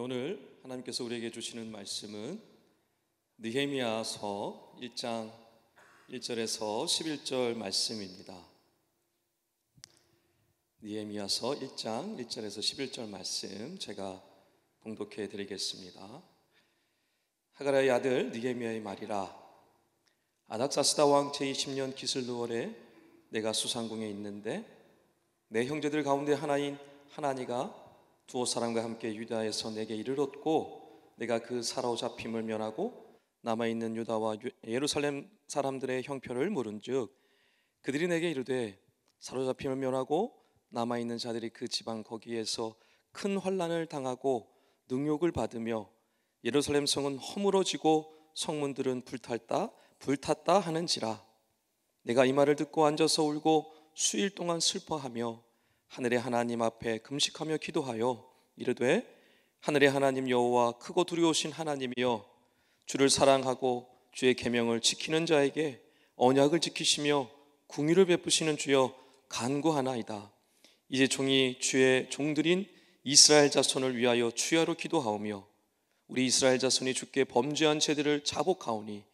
오늘 하나님께서 우리에게 주시는 말씀은 느헤미야서 1장 1절에서 11절 말씀입니다. 느헤미야서 1장 1절에서 11절 말씀 제가 봉독해 드리겠습니다. 하가라의 아들 느헤미야의 말이라 아닥사스다 왕 제20년 기슬루월에 내가 수상궁에 있는데 내 형제들 가운데 하나인 하나니가 두 사람과 함께 유다에서 내게 이르렀고 내가 그 사로잡힘을 면하고 남아 있는 유다와 예루살렘 사람들의 형편을 물은즉 그들이 내게 이르되 사로잡힘을 면하고 남아 있는 자들이 그 지방 거기에서 큰 환란을 당하고 능욕을 받으며 예루살렘 성은 허물어지고 성문들은 불탔다 불탔다 하는지라 내가 이 말을 듣고 앉아서 울고 수일 동안 슬퍼하며 하늘의 하나님 앞에 금식하며 기도하여 이르되 하늘의 하나님 여호와 크고 두려우신 하나님이여 주를 사랑하고 주의 계명을 지키는 자에게 언약을 지키시며 궁유를 베푸시는 주여 간구하나이다. 이제 종이 주의 종들인 이스라엘 자손을 위하여 주야로 기도하오며 우리 이스라엘 자손이 주께 범죄한 죄들을 자복하오니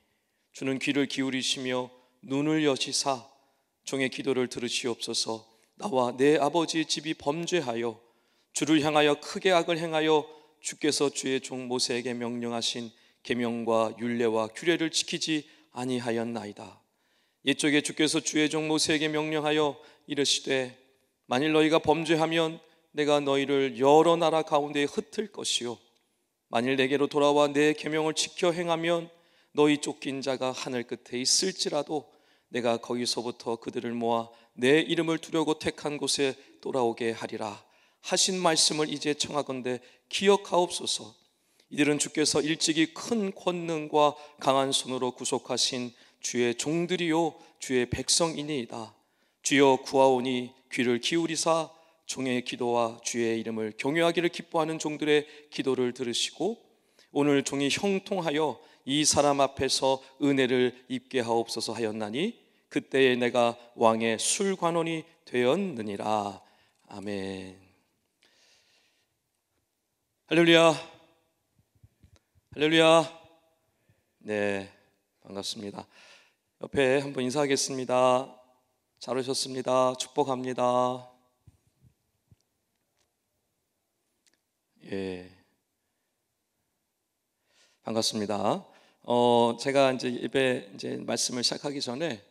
주는 귀를 기울이시며 눈을 여시사 종의 기도를 들으시옵소서. 나와 내 아버지 집이 범죄하여 주를 향하여 크게 악을 행하여 주께서 주의 종 모세에게 명령하신 계명과 율례와 규례를 지키지 아니하였나이다. 이쪽에 주께서 주의 종 모세에게 명령하여 이르시되 만일 너희가 범죄하면 내가 너희를 여러 나라 가운데 흩을 것이요 만일 내게로 돌아와 내 계명을 지켜 행하면 너희 쫓긴 자가 하늘 끝에 있을지라도 내가 거기서부터 그들을 모아 내 이름을 두려고 택한 곳에 돌아오게 하리라 하신 말씀을 이제 청하건대 기억하옵소서 이들은 주께서 일찍이 큰 권능과 강한 손으로 구속하신 주의 종들이요 주의 백성이니이다 주여 구하오니 귀를 기울이사 종의 기도와 주의 이름을 경외하기를 기뻐하는 종들의 기도를 들으시고 오늘 종이 형통하여 이 사람 앞에서 은혜를 입게 하옵소서 하였나니 그때에 내가 왕의 술관원이 되었느니라. 아멘. 할렐루야. 할렐루야. 네. 반갑습니다. 옆에 한번 인사하겠습니다. 잘 오셨습니다. 축복합니다. 예. 반갑습니다. 어, 제가 이제 예배 이제 말씀을 시작하기 전에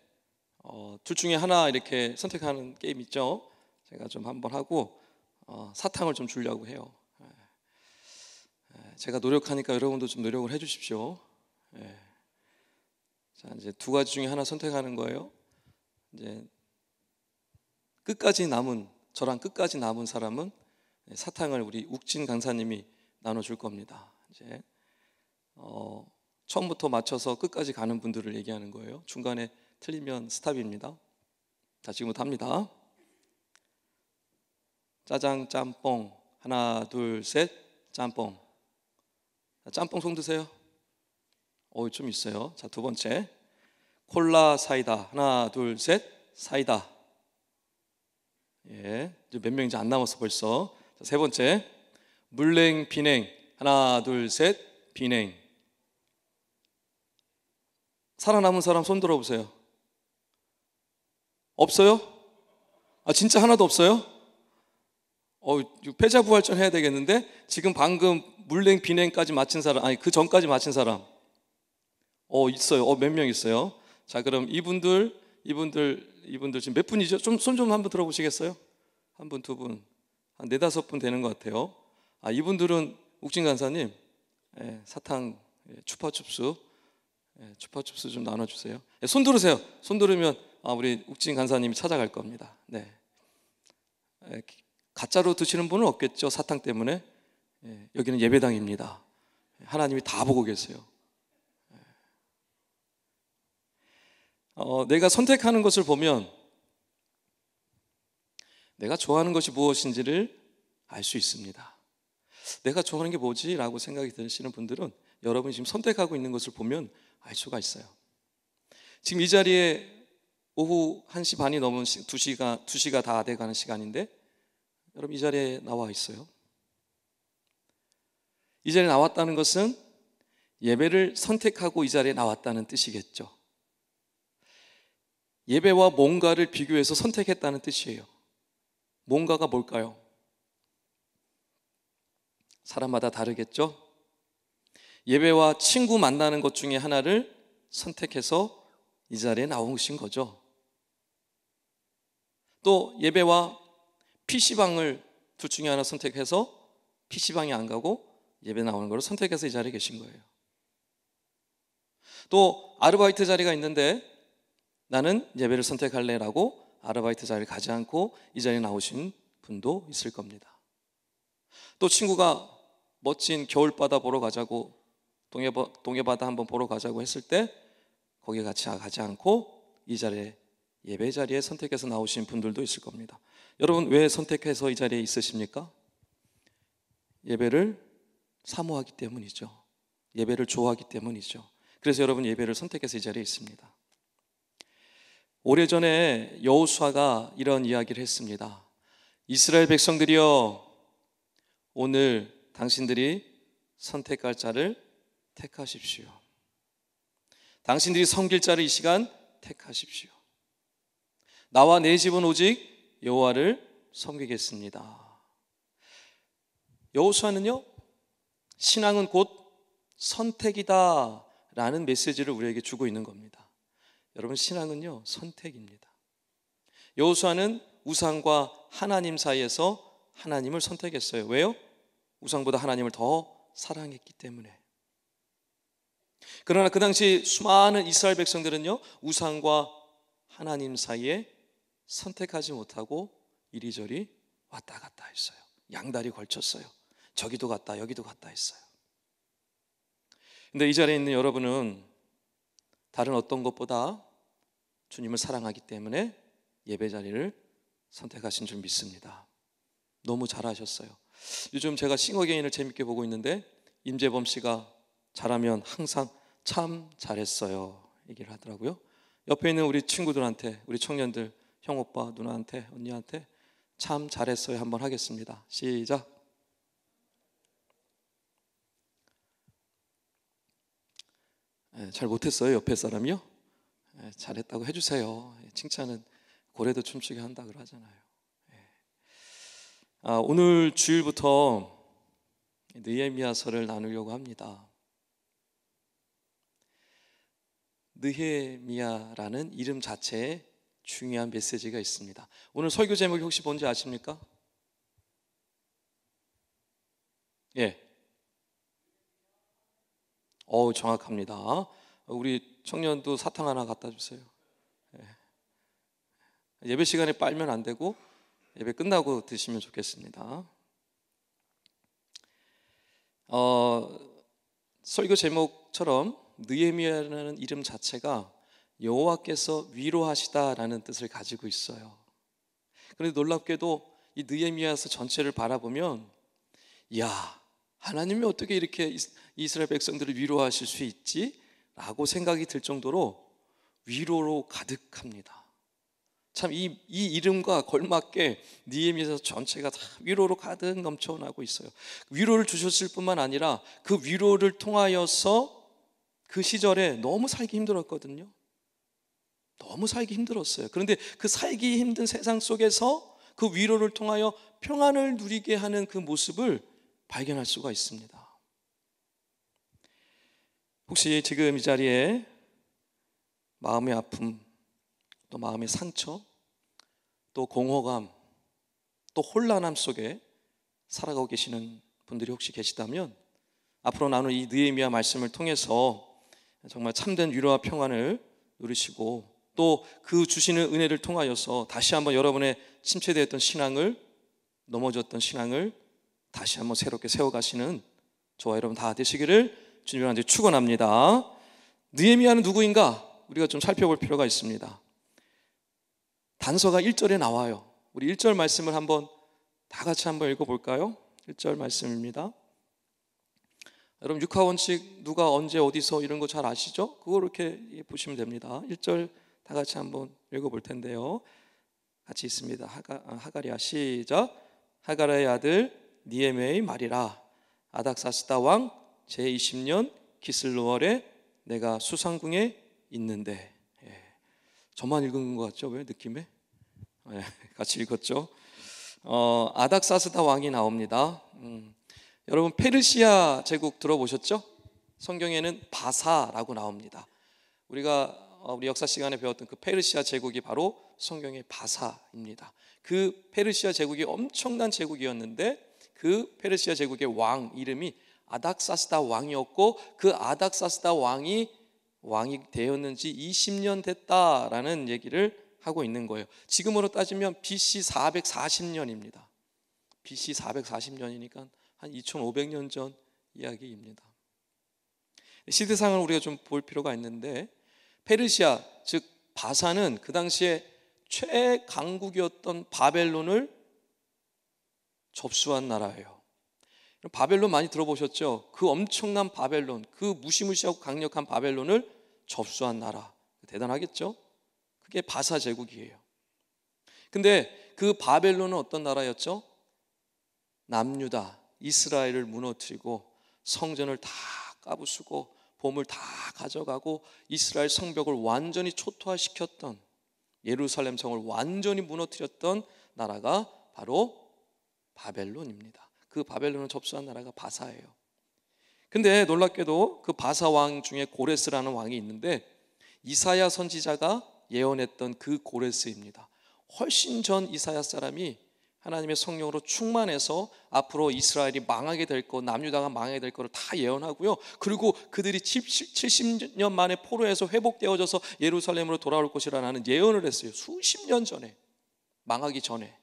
어, 둘 중에 하나 이렇게 선택하는 게임 있죠. 제가 좀 한번 하고 어, 사탕을 좀 주려고 해요. 예, 예, 제가 노력하니까 여러분도 좀 노력을 해주십시오. 예. 자 이제 두 가지 중에 하나 선택하는 거예요. 이제 끝까지 남은 저랑 끝까지 남은 사람은 사탕을 우리 욱진 강사님이 나눠줄 겁니다. 이제 어, 처음부터 맞춰서 끝까지 가는 분들을 얘기하는 거예요. 중간에 틀리면 스탑입니다. 자, 지금부터 합니다. 짜장 짬뽕 하나 둘셋 짬뽕 짬뽕 손 드세요. 어좀 있어요. 자 두 번째 콜라 사이다 하나 둘셋 사이다 예 이제 몇 명인지 안 남았어 벌써 자, 세 번째 물냉 비냉 하나 둘셋 비냉 살아남은 사람 손 들어보세요. 없어요? 아, 진짜 하나도 없어요? 어, 패자부활전 해야 되겠는데? 지금 방금 물냉, 비냉까지 마친 사람, 아니, 그 전까지 마친 사람. 어, 있어요. 어, 몇 명 있어요. 자, 그럼 이분들, 이분들, 이분들 지금 몇 분이죠? 좀, 손 좀 한번 들어보시겠어요? 한 분, 두 분. 한 네다섯 분 되는 것 같아요. 아, 이분들은 욱진 간사님, 예, 사탕, 예, 추파춥수. 예, 주파춥스 좀 나눠주세요. 예, 손 들으세요. 손 들으면 아, 우리 욱진 간사님이 찾아갈 겁니다. 네. 예, 가짜로 드시는 분은 없겠죠. 사탕 때문에. 여기는 예배당입니다. 하나님이 다 보고 계세요. 어, 내가 선택하는 것을 보면 내가 좋아하는 것이 무엇인지를 알 수 있습니다. 내가 좋아하는 게 뭐지? 라고 생각이 드시는 분들은 여러분이 지금 선택하고 있는 것을 보면 알 수가 있어요. 지금 이 자리에 오후 1시 반이 넘은 2시가, 2시가 다 돼가는 시간인데 여러분 이 자리에 나와 있어요. 이 자리에 나왔다는 것은 예배를 선택하고 이 자리에 나왔다는 뜻이겠죠. 예배와 뭔가를 비교해서 선택했다는 뜻이에요. 뭔가가 뭘까요? 사람마다 다르겠죠? 예배와 친구 만나는 것 중에 하나를 선택해서 이 자리에 나오신 거죠. 또 예배와 PC방을 둘 중에 하나 선택해서 PC방에 안 가고 예배 나오는 걸 선택해서 이 자리에 계신 거예요. 또 아르바이트 자리가 있는데 나는 예배를 선택할래라고 아르바이트 자리를 가지 않고 이 자리에 나오신 분도 있을 겁니다. 또 친구가 멋진 겨울바다 보러 가자고 동해 동해바다 한번 보러 가자고 했을 때 거기에 같이 아, 가지 않고 이 자리에 예배 자리에 선택해서 나오신 분들도 있을 겁니다. 여러분 왜 선택해서 이 자리에 있으십니까? 예배를 사모하기 때문이죠. 예배를 좋아하기 때문이죠. 그래서 여러분 예배를 선택해서 이 자리에 있습니다. 오래전에 여우수아가 이런 이야기를 했습니다. 이스라엘 백성들이여 오늘 당신들이 선택할 자를 택하십시오. 당신들이 섬길 자를 이 시간 택하십시오. 나와 내 집은 오직 여호와를 섬기겠습니다. 여호수아는요. 신앙은 곧 선택이다 라는 메시지를 우리에게 주고 있는 겁니다. 여러분 신앙은요. 선택입니다. 여호수아는 우상과 하나님 사이에서 하나님을 선택했어요. 왜요? 우상보다 하나님을 더 사랑했기 때문에. 그러나 그 당시 수많은 이스라엘 백성들은요, 우상과 하나님 사이에 선택하지 못하고 이리저리 왔다 갔다 했어요. 양다리 걸쳤어요. 저기도 갔다, 여기도 갔다 했어요. 근데 이 자리에 있는 여러분은 다른 어떤 것보다 주님을 사랑하기 때문에 예배 자리를 선택하신 줄 믿습니다. 너무 잘하셨어요. 요즘 제가 싱어게인을 재밌게 보고 있는데 임재범 씨가 잘하면 항상 참 잘했어요. 얘기를 하더라고요. 옆에 있는 우리 친구들한테, 우리 청년들, 형 오빠, 누나한테, 언니한테 참 잘했어요 한번 하겠습니다. 시작. 네, 잘 못했어요 옆에 사람이요. 네, 잘했다고 해주세요. 예, 칭찬은 고래도 춤추게 한다 그러잖아요. 네. 아, 오늘 주일부터 느헤미야서를 나누려고 합니다. 느헤미야라는 이름 자체에 중요한 메시지가 있습니다. 오늘 설교 제목이 혹시 뭔지 아십니까? 예. 어 정확합니다. 우리 청년도 사탕 하나 갖다 주세요. 예. 예배 시간에 빨면 안 되고 예배 끝나고 드시면 좋겠습니다. 어, 설교 제목처럼 느헤미야라는 이름 자체가 여호와께서 위로하시다라는 뜻을 가지고 있어요. 그런데 놀랍게도 이 느헤미야서 전체를 바라보면 야 하나님이 어떻게 이렇게 이스라엘 백성들을 위로하실 수 있지?라고 생각이 들 정도로 위로로 가득합니다. 참 이 이 이름과 걸맞게 니에미서 전체가 다 위로로 가득 넘쳐나고 있어요. 위로를 주셨을 뿐만 아니라 그 위로를 통하여서 그 시절에 너무 살기 힘들었거든요. 너무 살기 힘들었어요. 그런데 그 살기 힘든 세상 속에서 그 위로를 통하여 평안을 누리게 하는 그 모습을 발견할 수가 있습니다. 혹시 지금 이 자리에 마음의 아픔, 또 마음의 상처, 또 공허감, 또 혼란함 속에 살아가고 계시는 분들이 혹시 계시다면 앞으로 나눌 이 느헤미야 말씀을 통해서 정말 참된 위로와 평안을 누리시고 또 그 주시는 은혜를 통하여서 다시 한번 여러분의 침체되었던 신앙을 넘어졌던 신앙을 다시 한번 새롭게 세워가시는 저와 여러분 다 되시기를 주님을 한테 축원합니다. 느헤미야는 누구인가? 우리가 좀 살펴볼 필요가 있습니다. 단서가 1절에 나와요. 우리 1절 말씀을 한번 다 같이 한번 읽어볼까요? 1절 말씀입니다. 여러분 육하 원칙 누가 언제 어디서 이런 거 잘 아시죠? 그거 이렇게 예, 보시면 됩니다. 1절 다 같이 한번 읽어 볼 텐데요. 같이 있습니다. 하가, 아, 하가리아 시작. 하가라의 아들 니에메의 말이라. 아닥사스다 왕 제20년 기슬로월에 내가 수상궁에 있는데. 예. 저만 읽은 것 같죠? 왜 느낌에? 예. 같이 읽었죠. 어, 아닥사스다 왕이 나옵니다. 음. 여러분 페르시아 제국 들어보셨죠? 성경에는 바사라고 나옵니다. 우리가 어, 우리 역사 시간에 배웠던 그 페르시아 제국이 바로 성경의 바사입니다. 그 페르시아 제국이 엄청난 제국이었는데 그 페르시아 제국의 왕 이름이 아닥사스다 왕이었고 그 아닥사스다 왕이 왕이 되었는지 20년 됐다라는 얘기를 하고 있는 거예요. 지금으로 따지면 BC 440년입니다. BC 440년이니까 한 2,500년 전 이야기입니다. 시대상을 우리가 좀 볼 필요가 있는데 페르시아 즉 바사는 그 당시에 최강국이었던 바벨론을 접수한 나라예요. 바벨론 많이 들어보셨죠? 그 엄청난 바벨론, 그 무시무시하고 강력한 바벨론을 접수한 나라. 대단하겠죠? 그게 바사 제국이에요. 근데 그 바벨론은 어떤 나라였죠? 남유다, 이스라엘을 무너뜨리고 성전을 다 까부수고 봄을 다 가져가고 이스라엘 성벽을 완전히 초토화시켰던 예루살렘 성을 완전히 무너뜨렸던 나라가 바로 바벨론입니다. 그 바벨론을 접수한 나라가 바사예요. 근데 놀랍게도 그 바사 왕 중에 고레스라는 왕이 있는데 이사야 선지자가 예언했던 그 고레스입니다. 훨씬 전 이사야 사람이 하나님의 성령으로 충만해서 앞으로 이스라엘이 망하게 될 것, 남유다가 망하게 될 것을 다 예언하고요. 그리고 그들이 70, 년 만에 포로에서 회복되어져서 예루살렘으로 돌아올 것이라는 예언을 했어요. 수십 년 전에, 망하기 전에.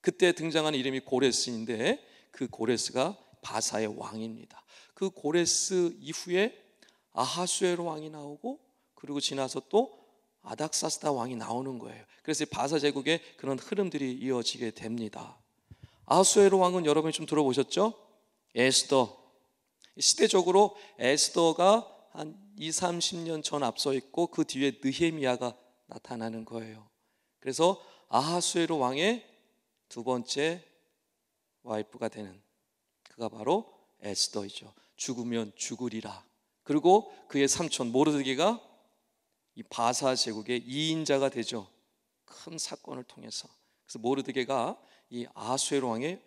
그때 등장한 이름이 고레스인데 그 고레스가 바사의 왕입니다. 그 고레스 이후에 아하수에로 왕이 나오고 그리고 지나서 또 아닥사스다 왕이 나오는 거예요. 그래서 바사 제국의 그런 흐름들이 이어지게 됩니다. 아수에로 왕은 여러분이 좀 들어보셨죠? 에스더. 시대적으로 에스더가 한 2, 30년 전 앞서 있고 그 뒤에 느헤미야가 나타나는 거예요. 그래서 아하수에로 왕의 두 번째 와이프가 되는 그가 바로 에스더이죠. 죽으면 죽으리라. 그리고 그의 삼촌 모르드기가 이 바사 제국의 2인자가 되죠. 큰 사건을 통해서. 그래서 모르드게가 이아수에르 왕의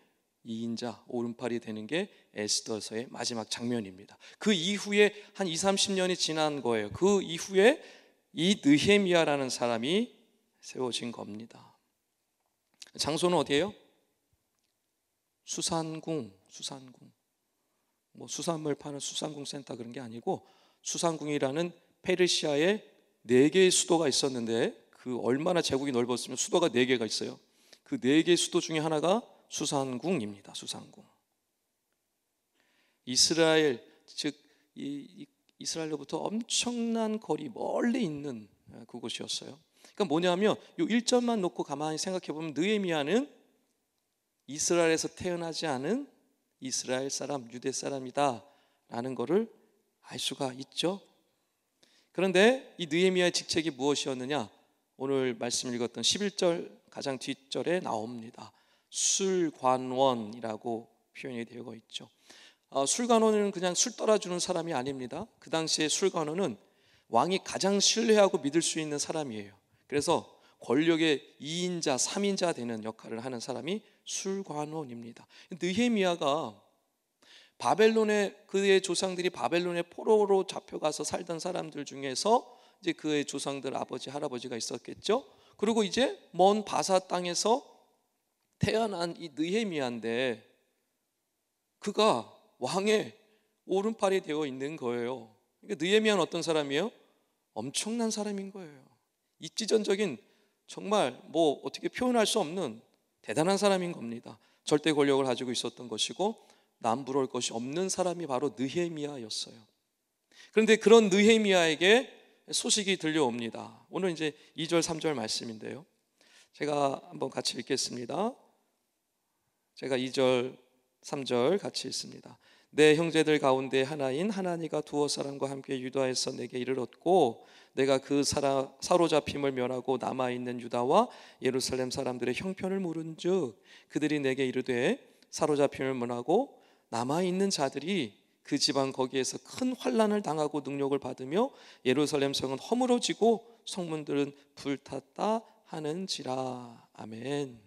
2인자 오른팔이 되는 게 에스더서의 마지막 장면입니다. 그 이후에 한 2, 30년이 지난 거예요. 그 이후에 이 느헤미야라는 사람이 세워진 겁니다. 장소는 어디예요? 수산궁, 수산궁. 뭐 수산물 파는 수산궁 센터 그런 게 아니고 수산궁이라는 페르시아의 네 개의 수도가 있었는데 그 얼마나 제국이 넓었으면 수도가 네 개가 있어요. 그 네 개의 수도 중에 하나가 수산궁입니다. 수산궁. 이스라엘 즉 이, 이스라엘로부터 엄청난 거리 멀리 있는 어, 그곳이었어요. 그러니까 뭐냐면 이 1점만 놓고 가만히 생각해 보면 느헤미야는 이스라엘에서 태어나지 않은 이스라엘 사람, 유대 사람이다라는 것을 알 수가 있죠. 그런데 이 느헤미야의 직책이 무엇이었느냐? 오늘 말씀 읽었던 11절 가장 뒷절에 나옵니다. 술관원이라고 표현이 되어 있죠. 어, 술관원은 그냥 술 떨어주는 사람이 아닙니다. 그 당시에 술관원은 왕이 가장 신뢰하고 믿을 수 있는 사람이에요. 그래서 권력의 2인자, 3인자 되는 역할을 하는 사람이 술관원입니다. 느헤미야가 바벨론의 그의 조상들이 바벨론의 포로로 잡혀가서 살던 사람들 중에서 이제 그의 조상들 아버지 할아버지가 있었겠죠. 그리고 이제 먼 바사 땅에서 태어난 이 느헤미야인데 그가 왕의 오른팔이 되어 있는 거예요. 그러니까 느헤미야는 어떤 사람이에요? 엄청난 사람인 거예요. 입지전적인 정말 뭐 어떻게 표현할 수 없는 대단한 사람인 겁니다. 절대 권력을 가지고 있었던 것이고 남 부러울 것이 없는 사람이 바로 느헤미야였어요. 그런데 그런 느헤미야에게 소식이 들려옵니다. 오늘 이제 2절 3절 말씀인데요. 제가 한번 같이 읽겠습니다. 제가 2절 3절 같이 읽습니다. 내 형제들 가운데 하나인 하나니가 두어 사람과 함께 유다에서 내게 이르렀고 내가 그 사라, 사로잡힘을 면하고 남아 있는 유다와 예루살렘 사람들의 형편을 물은즉 그들이 내게 이르되 사로잡힘을 면하고 남아 있는 자들이 그 지방 거기에서 큰 환란을 당하고 능력을 받으며 예루살렘 성은 허물어지고 성문들은 불탔다 하는지라 아멘.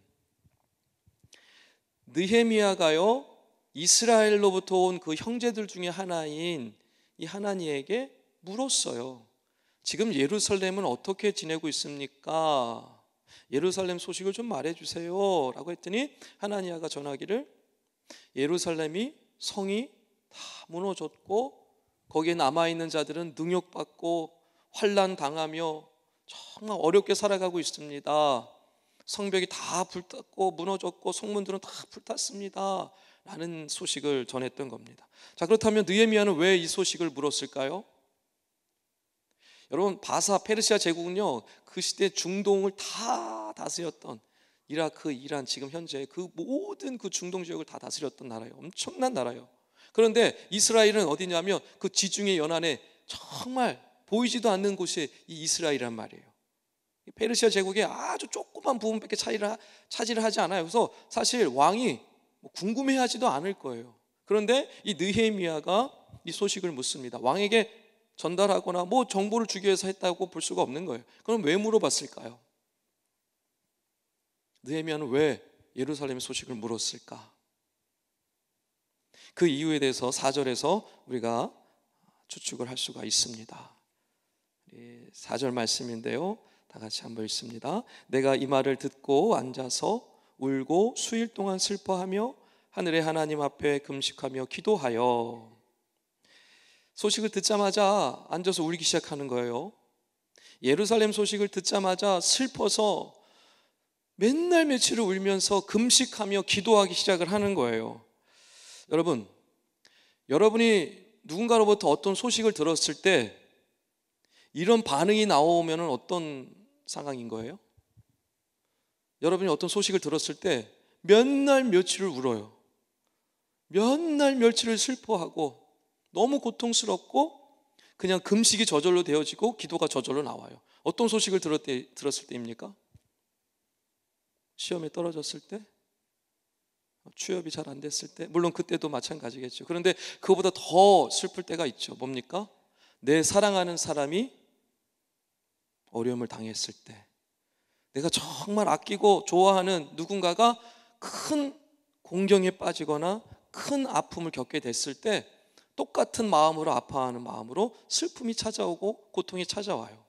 느헤미야가요 이스라엘로부터 온 그 형제들 중에 하나인 이 하나니에게 물었어요. 지금 예루살렘은 어떻게 지내고 있습니까? 예루살렘 소식을 좀 말해 주세요라고 했더니 하나니아가 전하기를 예루살렘이 성이 다 무너졌고 거기에 남아 있는 자들은 능욕받고 환란 당하며 정말 어렵게 살아가고 있습니다. 성벽이 다 불탔고 무너졌고 성문들은 다 불탔습니다. 라는 소식을 전했던 겁니다. 자 그렇다면 느헤미야는 왜 이 소식을 물었을까요? 여러분 바사 페르시아 제국은요 그 시대 중동을 다 다스렸던 이라크, 이란 지금 현재 그 모든 그 중동 지역을 다 다스렸던 나라예요. 엄청난 나라예요. 그런데 이스라엘은 어디냐면 그 지중해 연안에 정말 보이지도 않는 곳이 이 이스라엘이란 말이에요. 페르시아 제국의 아주 조그만 부분밖에 차이를 차지를 하지 않아요. 그래서 사실 왕이 뭐 궁금해하지도 않을 거예요. 그런데 이 느헤미야가 이 소식을 묻습니다. 왕에게 전달하거나 뭐 정보를 주기 위해서 했다고 볼 수가 없는 거예요. 그럼 왜 물어봤을까요? 느헤미야는 왜 예루살렘의 소식을 물었을까? 그 이유에 대해서 4절에서 우리가 추측을 할 수가 있습니다. 4절 예, 말씀인데요. 다 같이 한번 읽습니다. 내가 이 말을 듣고 앉아서 울고 수일 동안 슬퍼하며 하늘의 하나님 앞에 금식하며 기도하여 소식을 듣자마자 앉아서 울기 시작하는 거예요. 예루살렘 소식을 듣자마자 슬퍼서 맨날 며칠을 울면서 금식하며 기도하기 시작을 하는 거예요. 여러분, 여러분이 누군가로부터 어떤 소식을 들었을 때 이런 반응이 나오면 어떤 상황인 거예요? 여러분이 어떤 소식을 들었을 때 몇 날 며칠을 울어요. 몇 날 며칠을 슬퍼하고 너무 고통스럽고 그냥 금식이 저절로 되어지고 기도가 저절로 나와요. 어떤 소식을 들었 을 때입니까? 시험에 떨어졌을 때, 취업이 잘 안 됐을 때, 물론 그때도 마찬가지겠죠. 그런데 그거보다 더 슬플 때가 있죠. 뭡니까? 내 사랑하는 사람이 어려움을 당했을 때, 내가 정말 아끼고 좋아하는 누군가가 큰 공경에 빠지거나 큰 아픔을 겪게 됐을 때 똑같은 마음으로 아파하는 마음으로 슬픔이 찾아오고 고통이 찾아와요.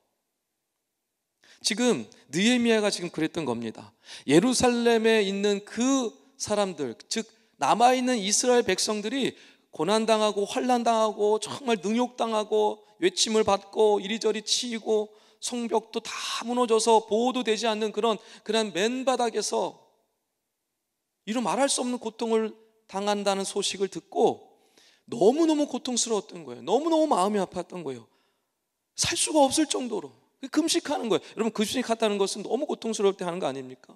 지금 느헤미야가 지금 그랬던 겁니다. 예루살렘에 있는 그 사람들, 즉 남아 있는 이스라엘 백성들이 고난 당하고 환난 당하고 정말 능욕 당하고 외침을 받고 이리저리 치이고 성벽도 다 무너져서 보호도 되지 않는 그런 그냥 맨바닥에서 이런 말할 수 없는 고통을 당한다는 소식을 듣고 너무너무 고통스러웠던 거예요. 너무너무 마음이 아팠던 거예요. 살 수가 없을 정도로. 금식하는 거예요. 여러분 금식하다는 그 것은 너무 고통스러울 때 하는 거 아닙니까?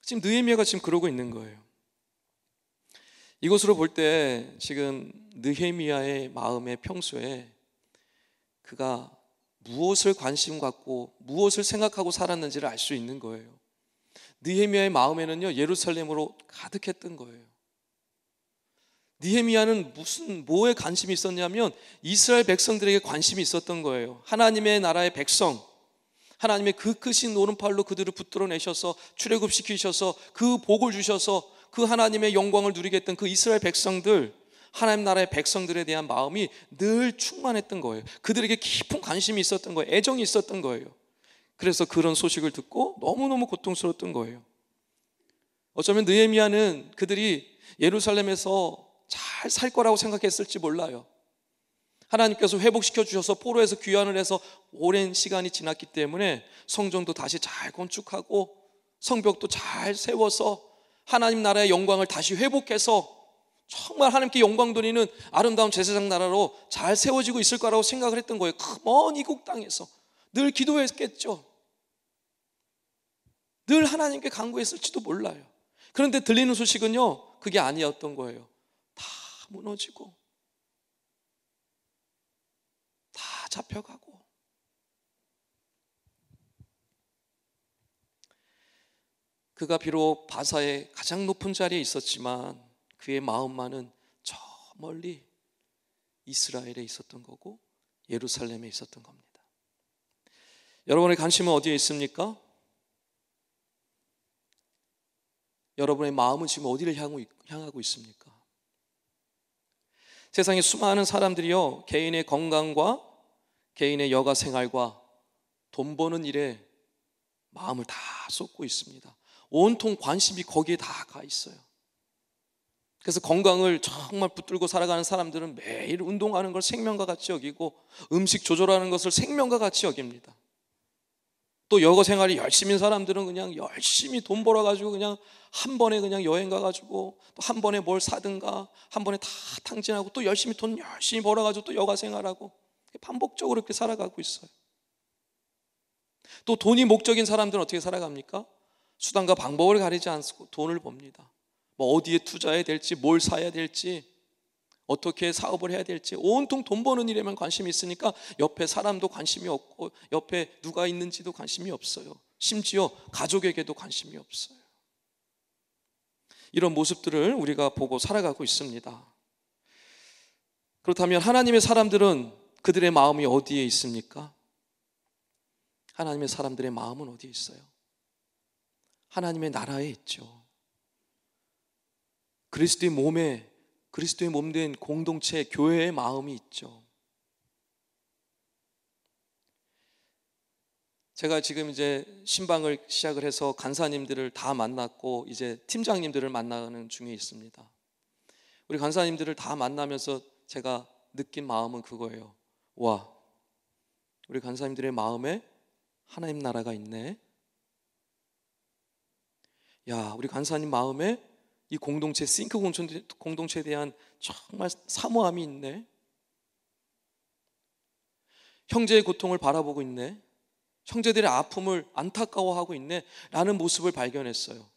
지금 느헤미야가 지금 그러고 있는 거예요. 이것으로 볼 때 지금 느헤미야의 마음에 평소에 그가 무엇을 관심 갖고 무엇을 생각하고 살았는지를 알 수 있는 거예요. 느헤미야의 마음에는요 예루살렘으로 가득했던 거예요. 니헤미야는 무슨 뭐에 관심이 있었냐면 이스라엘 백성들에게 관심이 있었던 거예요. 하나님의 나라의 백성, 하나님의 그 크신 오른팔로 그들을 붙들어내셔서 출애굽시키셔서 그 복을 주셔서 그 하나님의 영광을 누리게 했던 그 이스라엘 백성들, 하나님 나라의 백성들에 대한 마음이 늘 충만했던 거예요. 그들에게 깊은 관심이 있었던 거예요. 애정이 있었던 거예요. 그래서 그런 소식을 듣고 너무너무 고통스러웠던 거예요. 어쩌면 느헤미야는 그들이 예루살렘에서 잘살 거라고 생각했을지 몰라요. 하나님께서 회복시켜 주셔서 포로에서 귀환을 해서 오랜 시간이 지났기 때문에 성전도 다시 잘 건축하고 성벽도 잘 세워서 하나님 나라의 영광을 다시 회복해서 정말 하나님께 영광 돌리는 아름다운 제사장 나라로 잘 세워지고 있을 거라고 생각을 했던 거예요. 그먼 이국 땅에서 늘 기도했겠죠. 늘 하나님께 간구했을지도 몰라요. 그런데 들리는 소식은요, 그게 아니었던 거예요. 다 무너지고 다 잡혀가고 그가 비록 바사의 가장 높은 자리에 있었지만 그의 마음만은 저 멀리 이스라엘에 있었던 거고 예루살렘에 있었던 겁니다. 여러분의 관심은 어디에 있습니까? 여러분의 마음은 지금 어디를 향하고 있습니까? 세상에 수많은 사람들이요, 개인의 건강과 개인의 여가 생활과 돈 버는 일에 마음을 다 쏟고 있습니다. 온통 관심이 거기에 다 가 있어요. 그래서 건강을 정말 붙들고 살아가는 사람들은 매일 운동하는 걸 생명과 같이 여기고 음식 조절하는 것을 생명과 같이 여깁니다. 또 여거 생활이 열심인 사람들은 그냥 열심히 돈 벌어가지고 그냥 한 번에 그냥 여행 가가지고 또 한 번에 뭘 사든가 한 번에 다 탕진하고 또 열심히 돈 열심히 벌어가지고 또 여가 생활하고 반복적으로 이렇게 살아가고 있어요. 또 돈이 목적인 사람들은 어떻게 살아갑니까? 수단과 방법을 가리지 않고 돈을 봅니다. 뭐 어디에 투자해야 될지 뭘 사야 될지 어떻게 사업을 해야 될지 온통 돈 버는 일에만 관심이 있으니까 옆에 사람도 관심이 없고 옆에 누가 있는지도 관심이 없어요. 심지어 가족에게도 관심이 없어요. 이런 모습들을 우리가 보고 살아가고 있습니다. 그렇다면 하나님의 사람들은 그들의 마음이 어디에 있습니까? 하나님의 사람들의 마음은 어디에 있어요? 하나님의 나라에 있죠. 그리스도의 몸에 그리스도의 몸된 공동체 교회의 마음이 있죠. 제가 지금 이제 신방을 시작을 해서 간사님들을 다 만났고 이제 팀장님들을 만나는 중에 있습니다. 우리 간사님들을 다 만나면서 제가 느낀 마음은 그거예요. 와, 우리 간사님들의 마음에 하나님 나라가 있네. 야, 우리 간사님 마음에 이 공동체 싱크 공동체에 대한 정말 사모함이 있네. 형제의 고통을 바라보고 있네. 형제들의 아픔을 안타까워하고 있네. 라는 모습을 발견했어요.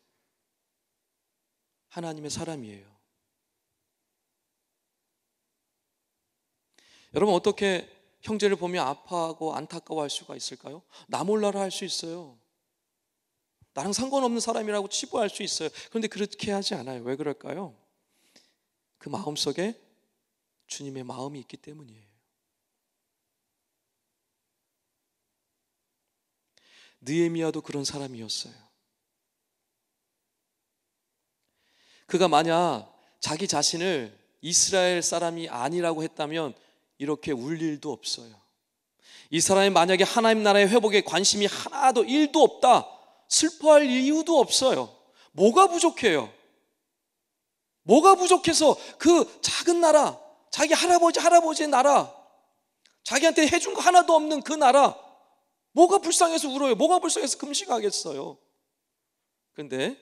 하나님의 사람이에요. 여러분, 어떻게 형제를 보면 아파하고 안타까워할 수가 있을까요? 나 몰라라 할 수 있어요. 나랑 상관없는 사람이라고 치부할 수 있어요. 그런데 그렇게 하지 않아요. 왜 그럴까요? 그 마음 속에 주님의 마음이 있기 때문이에요. 느에미아도 그런 사람이었어요. 그가 만약 자기 자신을 이스라엘 사람이 아니라고 했다면 이렇게 울 일도 없어요. 이 사람이 만약에 하나님 나라의 회복에 관심이 하나도 일도 없다. 슬퍼할 이유도 없어요. 뭐가 부족해요? 뭐가 부족해서 그 작은 나라, 자기 할아버지, 할아버지의 나라, 자기한테 해준 거 하나도 없는 그 나라, 뭐가 불쌍해서 울어요? 뭐가 불쌍해서 금식하겠어요? 근데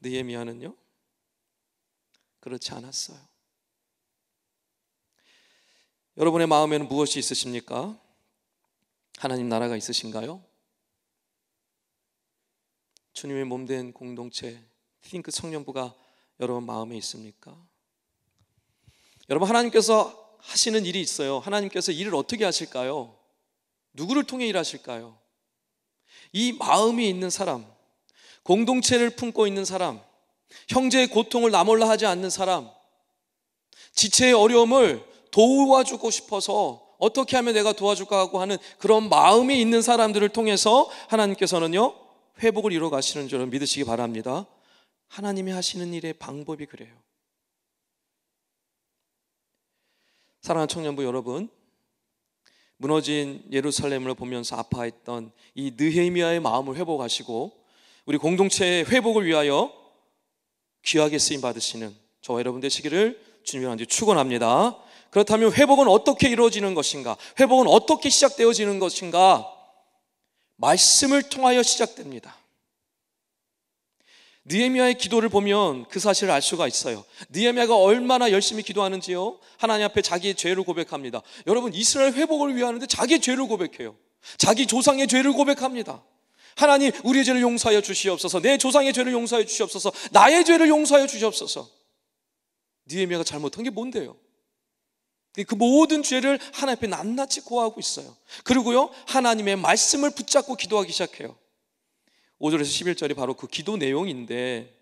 느헤미야는요? 그렇지 않았어요. 여러분의 마음에는 무엇이 있으십니까? 하나님 나라가 있으신가요? 주님의 몸된 공동체 틴크 청년부가 여러분 마음에 있습니까? 여러분 하나님께서 하시는 일이 있어요. 하나님께서 일을 어떻게 하실까요? 누구를 통해 일하실까요? 이 마음이 있는 사람, 공동체를 품고 있는 사람, 형제의 고통을 나몰라 하지 않는 사람, 지체의 어려움을 도와주고 싶어서 어떻게 하면 내가 도와줄까 하고 하는 그런 마음이 있는 사람들을 통해서 하나님께서는요, 회복을 이루어 가시는 줄 믿으시기 바랍니다. 하나님이 하시는 일의 방법이 그래요. 사랑하는 청년부 여러분, 무너진 예루살렘을 보면서 아파했던 이 느헤미야의 마음을 회복하시고 우리 공동체의 회복을 위하여 귀하게 쓰임 받으시는 저와 여러분 되시기를 주님의 축원합니다. 그렇다면 회복은 어떻게 이루어지는 것인가? 회복은 어떻게 시작되어지는 것인가? 말씀을 통하여 시작됩니다. 느헤미야의 기도를 보면 그 사실을 알 수가 있어요. 느헤미야가 얼마나 열심히 기도하는지요. 하나님 앞에 자기의 죄를 고백합니다. 여러분 이스라엘 회복을 위하는데 자기의 죄를 고백해요. 자기 조상의 죄를 고백합니다. 하나님 우리의 죄를 용서하여 주시옵소서. 내 조상의 죄를 용서하여 주시옵소서. 나의 죄를 용서하여 주시옵소서. 느헤미야가 잘못한 게 뭔데요? 그 모든 죄를 하나님 앞에 낱낱이 고하고 있어요. 그리고요, 하나님의 말씀을 붙잡고 기도하기 시작해요. 5절에서 11절이 바로 그 기도 내용인데,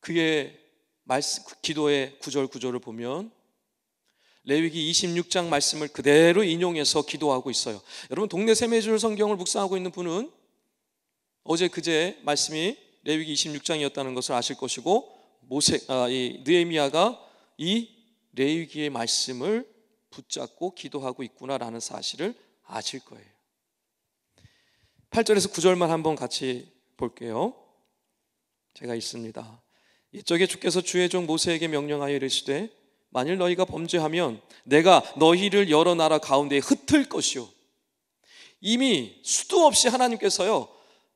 그의 말씀, 그 기도의 구절 구절을 보면, 레위기 26장 말씀을 그대로 인용해서 기도하고 있어요. 여러분, 동네 세매줄 성경을 묵상하고 있는 분은 어제 그제 말씀이 레위기 26장이었다는 것을 아실 것이고, 모세, 아, 이, 느에미아가 이 레위기의 말씀을 붙잡고 기도하고 있구나라는 사실을 아실 거예요. 8절에서 9절만 한번 같이 볼게요. 제가 있습니다. 이쪽에 주께서 주의 종 모세에게 명령하여 이르시되 만일 너희가 범죄하면 내가 너희를 여러 나라 가운데 흩을 것이요 이미 수도 없이 하나님께서요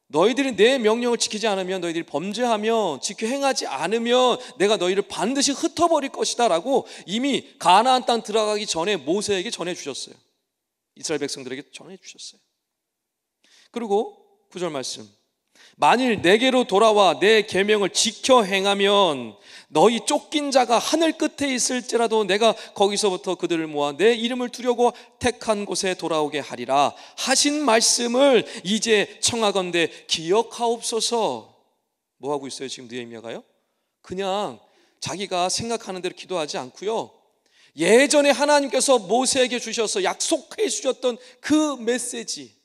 너희들이 내 명령을 지키지 않으면 너희들이 범죄하며 지켜 행하지 않으면 내가 너희를 반드시 흩어버릴 것이다라고 이미 가나안 땅 들어가기 전에 모세에게 전해 주셨어요. 이스라엘 백성들에게 전해 주셨어요. 그리고 구절 말씀 만일 내게로 돌아와 내 계명을 지켜 행하면 너희 쫓긴 자가 하늘 끝에 있을지라도 내가 거기서부터 그들을 모아 내 이름을 두려고 택한 곳에 돌아오게 하리라 하신 말씀을 이제 청하건대 기억하옵소서 뭐 하고 있어요 지금 느헤미야가요? 그냥 자기가 생각하는 대로 기도하지 않고요. 예전에 하나님께서 모세에게 주셔서 약속해 주셨던 그 메시지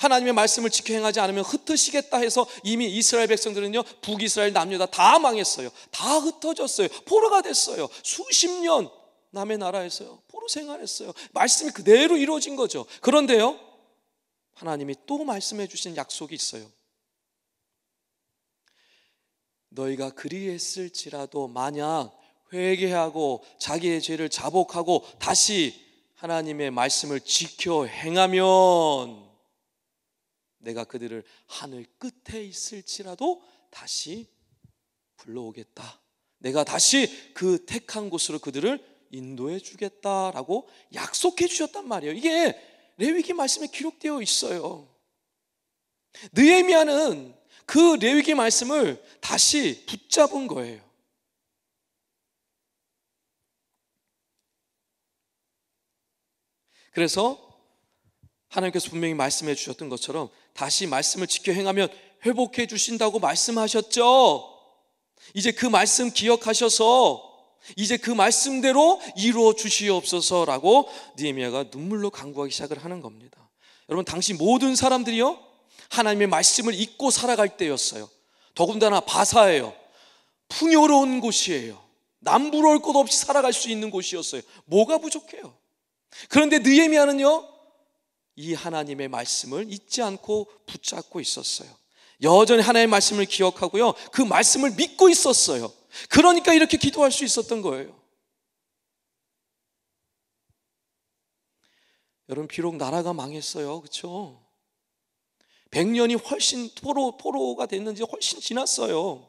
하나님의 말씀을 지켜 행하지 않으면 흩으시겠다 해서 이미 이스라엘 백성들은요 북이스라엘 남녀다 다 망했어요 다 흩어졌어요 포로가 됐어요 수십 년 남의 나라에서요 포로 생활했어요 말씀이 그대로 이루어진 거죠 그런데요 하나님이 또 말씀해 주신 약속이 있어요 너희가 그리했을지라도 만약 회개하고 자기의 죄를 자복하고 다시 하나님의 말씀을 지켜 행하면 내가 그들을 하늘 끝에 있을지라도 다시 불러오겠다. 내가 다시 그 택한 곳으로 그들을 인도해 주겠다라고 약속해 주셨단 말이에요. 이게 레위기 말씀에 기록되어 있어요. 느헤미야는 그 레위기 말씀을 다시 붙잡은 거예요. 그래서 하나님께서 분명히 말씀해 주셨던 것처럼 다시 말씀을 지켜 행하면 회복해 주신다고 말씀하셨죠. 이제 그 말씀 기억하셔서 이제 그 말씀대로 이루어 주시옵소서라고 니에미아가 눈물로 간구하기 시작을 하는 겁니다. 여러분 당시 모든 사람들이요 하나님의 말씀을 잊고 살아갈 때였어요. 더군다나 바사예요. 풍요로운 곳이에요. 남부러울 곳 없이 살아갈 수 있는 곳이었어요. 뭐가 부족해요? 그런데 느헤미야는요 이 하나님의 말씀을 잊지 않고 붙잡고 있었어요. 여전히 하나님의 말씀을 기억하고요. 그 말씀을 믿고 있었어요. 그러니까 이렇게 기도할 수 있었던 거예요. 여러분 비록 나라가 망했어요. 그쵸 100년이 훨씬 포로 포로가 됐는지 훨씬 지났어요.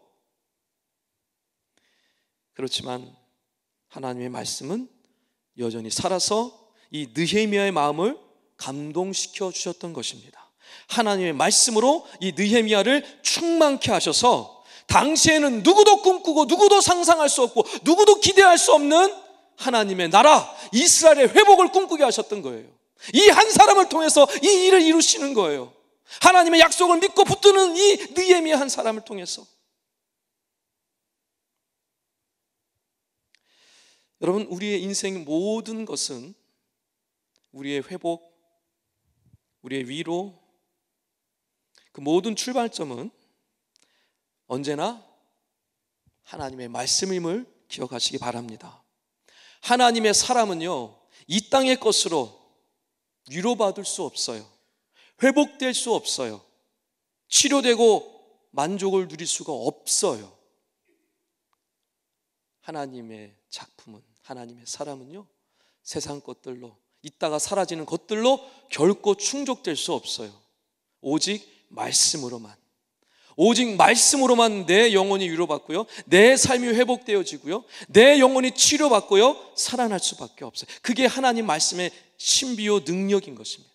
그렇지만 하나님의 말씀은 여전히 살아서 이느헤미아의 마음을 감동시켜 주셨던 것입니다. 하나님의 말씀으로 이 느헤미야를 충만케 하셔서 당시에는 누구도 꿈꾸고 누구도 상상할 수 없고 누구도 기대할 수 없는 하나님의 나라 이스라엘의 회복을 꿈꾸게 하셨던 거예요. 이 한 사람을 통해서 이 일을 이루시는 거예요. 하나님의 약속을 믿고 붙드는 이 느헤미야 한 사람을 통해서 여러분 우리의 인생 모든 것은 우리의 회복 우리의 위로 그 모든 출발점은 언제나 하나님의 말씀임을 기억하시기 바랍니다. 하나님의 사람은요, 이 땅의 것으로 위로받을 수 없어요. 회복될 수 없어요. 치료되고 만족을 누릴 수가 없어요. 하나님의 작품은, 하나님의 사람은요, 세상 것들로 있다가 사라지는 것들로 결코 충족될 수 없어요. 오직 말씀으로만. 오직 말씀으로만 내 영혼이 위로받고요. 내 삶이 회복되어지고요. 내 영혼이 치료받고요. 살아날 수밖에 없어요. 그게 하나님 말씀의 신비요 능력인 것입니다.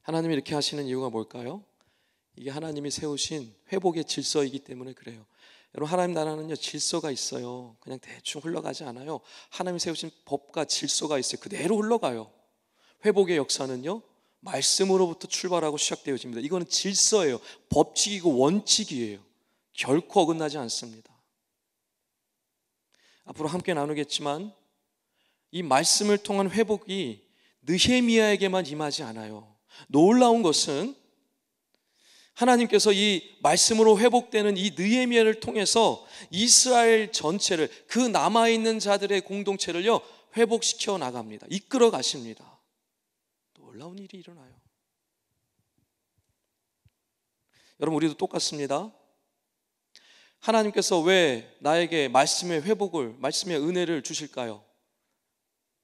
하나님이 이렇게 하시는 이유가 뭘까요? 이게 하나님이 세우신 회복의 질서이기 때문에 그래요. 여러분 하나님 나라는요 질서가 있어요. 그냥 대충 흘러가지 않아요. 하나님이 세우신 법과 질서가 있어요. 그대로 흘러가요. 회복의 역사는요 말씀으로부터 출발하고 시작되어집니다. 이거는 질서예요. 법칙이고 원칙이에요. 결코 어긋나지 않습니다. 앞으로 함께 나누겠지만 이 말씀을 통한 회복이 느헤미야에게만 임하지 않아요. 놀라운 것은 하나님께서 이 말씀으로 회복되는 이느에미야를 통해서 이스라엘 전체를 그 남아 있는 자들의 공동체를요 회복시켜 나갑니다. 이끌어 가십니다. 놀라운 일이 일어나요. 여러분 우리도 똑같습니다. 하나님께서 왜 나에게 말씀의 회복을 말씀의 은혜를 주실까요?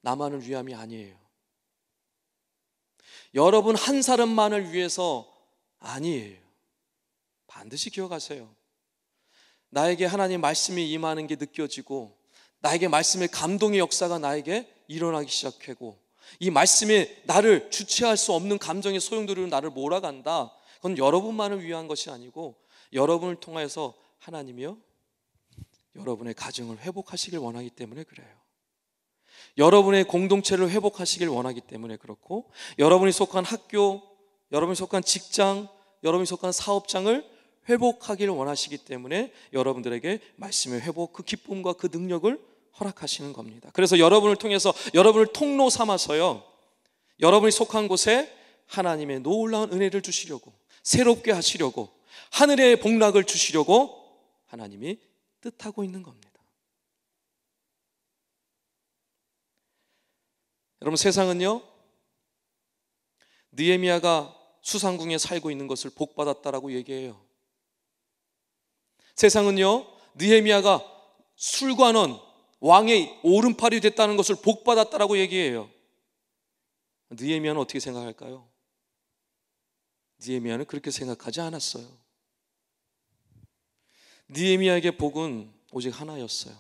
나만을 위함이 아니에요. 여러분 한 사람만을 위해서 아니에요. 반드시 기억하세요. 나에게 하나님 말씀이 임하는 게 느껴지고 나에게 말씀의 감동의 역사가 나에게 일어나기 시작하고 이 말씀이 나를 주체할 수 없는 감정의 소용돌이로 나를 몰아간다. 그건 여러분만을 위한 것이 아니고 여러분을 통하서 하나님이요 여러분의 가정을 회복하시길 원하기 때문에 그래요. 여러분의 공동체를 회복하시길 원하기 때문에 그렇고 여러분이 속한 학교, 여러분이 속한 직장, 여러분이 속한 사업장을 회복하기를 원하시기 때문에 여러분들에게 말씀의 회복, 그 기쁨과 그 능력을 허락하시는 겁니다. 그래서 여러분을 통해서 여러분을 통로 삼아서요. 여러분이 속한 곳에 하나님의 놀라운 은혜를 주시려고 새롭게 하시려고 하늘의 복락을 주시려고 하나님이 뜻하고 있는 겁니다. 여러분 세상은요. 느헤미야가 수상궁에 살고 있는 것을 복 받았다라고 얘기해요. 세상은요 느헤미야가 술관원 왕의 오른팔이 됐다는 것을 복 받았다라고 얘기해요. 느헤미야는 어떻게 생각할까요? 느헤미야는 그렇게 생각하지 않았어요. 느헤미야에게 복은 오직 하나였어요.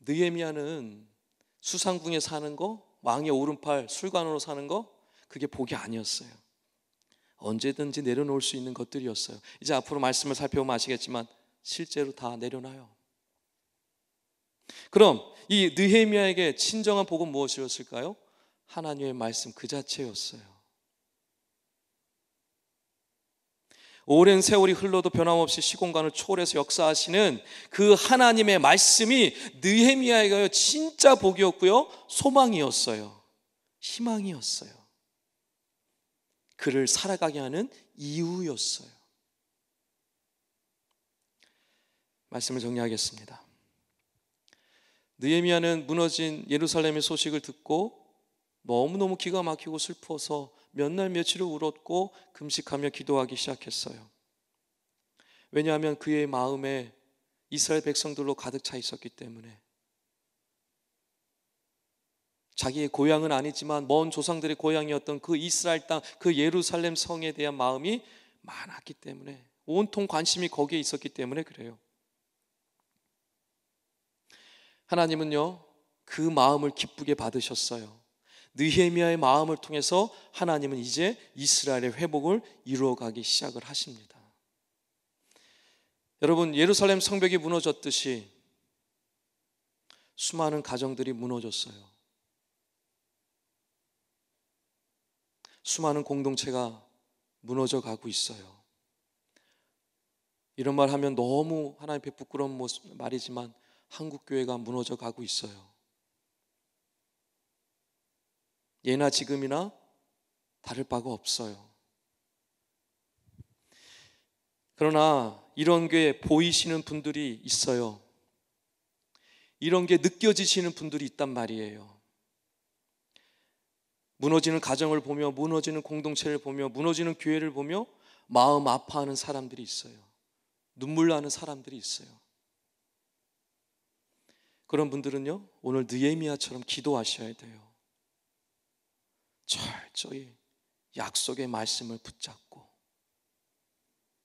느헤미야는 수상궁에 사는 거, 왕의 오른팔 술관으로 사는 거, 그게 복이 아니었어요. 언제든지 내려놓을 수 있는 것들이었어요. 이제 앞으로 말씀을 살펴보면 아시겠지만 실제로 다 내려놔요. 그럼 이 느헤미야에게 친정한 복은 무엇이었을까요? 하나님의 말씀 그 자체였어요. 오랜 세월이 흘러도 변함없이 시공간을 초월해서 역사하시는 그 하나님의 말씀이 느헤미야에게 진짜 복이었고요. 소망이었어요. 희망이었어요. 그를 살아가게 하는 이유였어요. 말씀을 정리하겠습니다. 느헤미야는 무너진 예루살렘의 소식을 듣고 너무너무 기가 막히고 슬퍼서 몇날 며칠을 울었고 금식하며 기도하기 시작했어요. 왜냐하면 그의 마음에 이스라엘 백성들로 가득 차 있었기 때문에 자기의 고향은 아니지만 먼 조상들의 고향이었던 그 이스라엘 땅, 그 예루살렘 성에 대한 마음이 많았기 때문에 온통 관심이 거기에 있었기 때문에 그래요. 하나님은요, 그 마음을 기쁘게 받으셨어요. 느헤미야의 마음을 통해서 하나님은 이제 이스라엘의 회복을 이루어가기 시작을 하십니다. 여러분 예루살렘 성벽이 무너졌듯이 수많은 가정들이 무너졌어요. 수많은 공동체가 무너져 가고 있어요. 이런 말 하면 너무 하나님 께 부끄러운 모습, 말이지만 한국 교회가 무너져 가고 있어요. 예나 지금이나 다를 바가 없어요. 그러나 이런 게 보이시는 분들이 있어요. 이런 게 느껴지시는 분들이 있단 말이에요. 무너지는 가정을 보며, 무너지는 공동체를 보며, 무너지는 교회를 보며 마음 아파하는 사람들이 있어요. 눈물 나는 사람들이 있어요. 그런 분들은요, 오늘 느에미아처럼 기도하셔야 돼요. 철저히 약속의 말씀을 붙잡고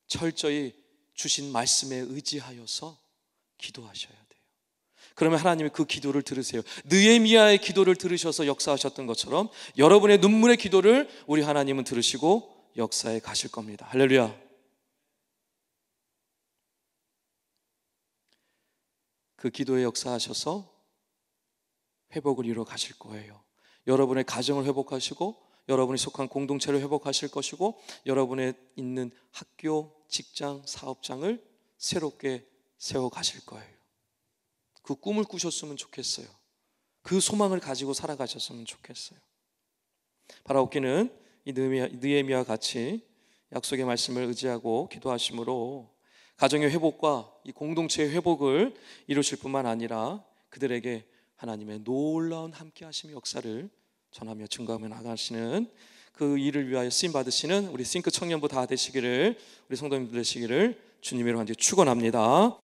철저히 주신 말씀에 의지하여서 기도하셔야 돼요. 그러면 하나님이 그 기도를 들으세요. 느에미야의 기도를 들으셔서 역사하셨던 것처럼 여러분의 눈물의 기도를 우리 하나님은 들으시고 역사에 가실 겁니다. 할렐루야. 그 기도에 역사하셔서 회복을 이뤄 가실 거예요. 여러분의 가정을 회복하시고 여러분이 속한 공동체를 회복하실 것이고 여러분의 있는 학교, 직장, 사업장을 새롭게 세워 가실 거예요. 그 꿈을 꾸셨으면 좋겠어요. 그 소망을 가지고 살아가셨으면 좋겠어요. 바라오키는이 느헤미야 같이 약속의 말씀을 의지하고 기도하심으로 가정의 회복과 이 공동체의 회복을 이루실 뿐만 아니라 그들에게 하나님의 놀라운 함께 하심 의 역사를 전하며 증거하며 나가시는 그 일을 위하여 쓰임 받으시는 우리 싱크 청년부 다 되시기를 우리 성도님들 되시기를 주님의 이름으로 축원합니다.